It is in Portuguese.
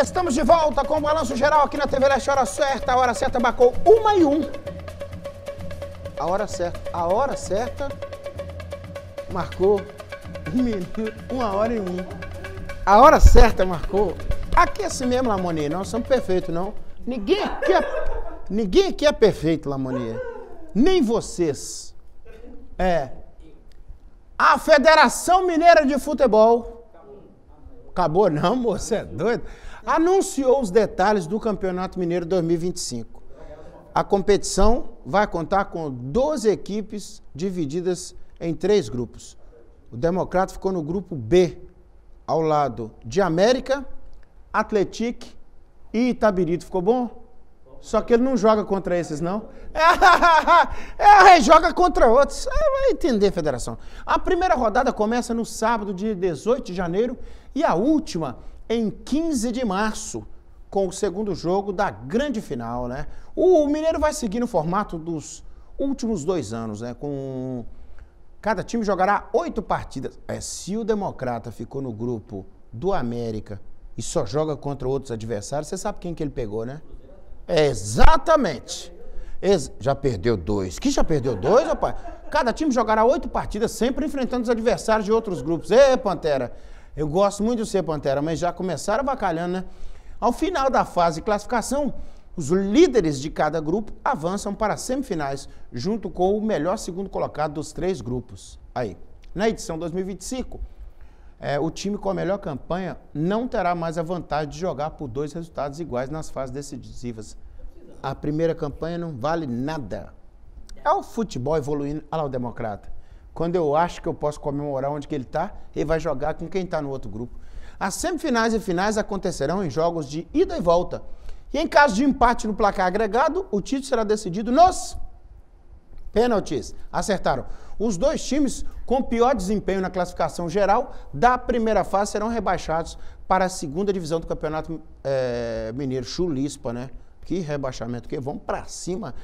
Estamos de volta com o Balanço Geral aqui na TV Leste, hora certa, a hora certa marcou uma e um. A hora certa, a hora certa marcou um minuto, uma hora e um. A hora certa marcou. Aqui é assim mesmo, Lamonier, nós somos perfeitos, não. Ninguém aqui é, ninguém aqui é perfeito, Lamonier. Nem vocês. É. A Federação Mineira de Futebol Acabou não, moço, é doido. Anunciou os detalhes do Campeonato Mineiro 2025. A competição vai contar com 12 equipes divididas em três grupos. O Democrata ficou no grupo B, ao lado de América, Atletique e Itabirito. Ficou bom? Só que ele não joga contra esses, não. É, é, joga contra outros. É, vai entender, federação. A primeira rodada começa no sábado, dia 18 de janeiro, e a última em 15 de março, com o segundo jogo da grande final, né? O Mineiro vai seguir no formato dos últimos dois anos, né? Com cada time jogará oito partidas. É, se o Democrata ficou no grupo do América e só joga contra outros adversários, você sabe quem que ele pegou, né? É exatamente. Ex já perdeu dois. Que já perdeu dois, rapaz? Cada time jogará oito partidas, sempre enfrentando os adversários de outros grupos. Ê, Pantera, eu gosto muito de você, Pantera, mas já começaram bacalhando, né? Ao final da fase de classificação, os líderes de cada grupo avançam para as semifinais, junto com o melhor segundo colocado dos três grupos. Aí, na edição 2025, é, o time com a melhor campanha não terá mais a vantagem de jogar por dois resultados iguais nas fases decisivas. A primeira campanha não vale nada. É o futebol evoluindo. Olha lá o democrata. Quando eu acho que eu posso comemorar onde que ele está, ele vai jogar com quem está no outro grupo. As semifinais e finais acontecerão em jogos de ida e volta. E em caso de empate no placar agregado, o título será decidido nos Pênaltis, acertaram. Os dois times com pior desempenho na classificação geral da primeira fase serão rebaixados para a segunda divisão do Campeonato é, Mineiro. Chulispa, né? Que rebaixamento, que vamos para cima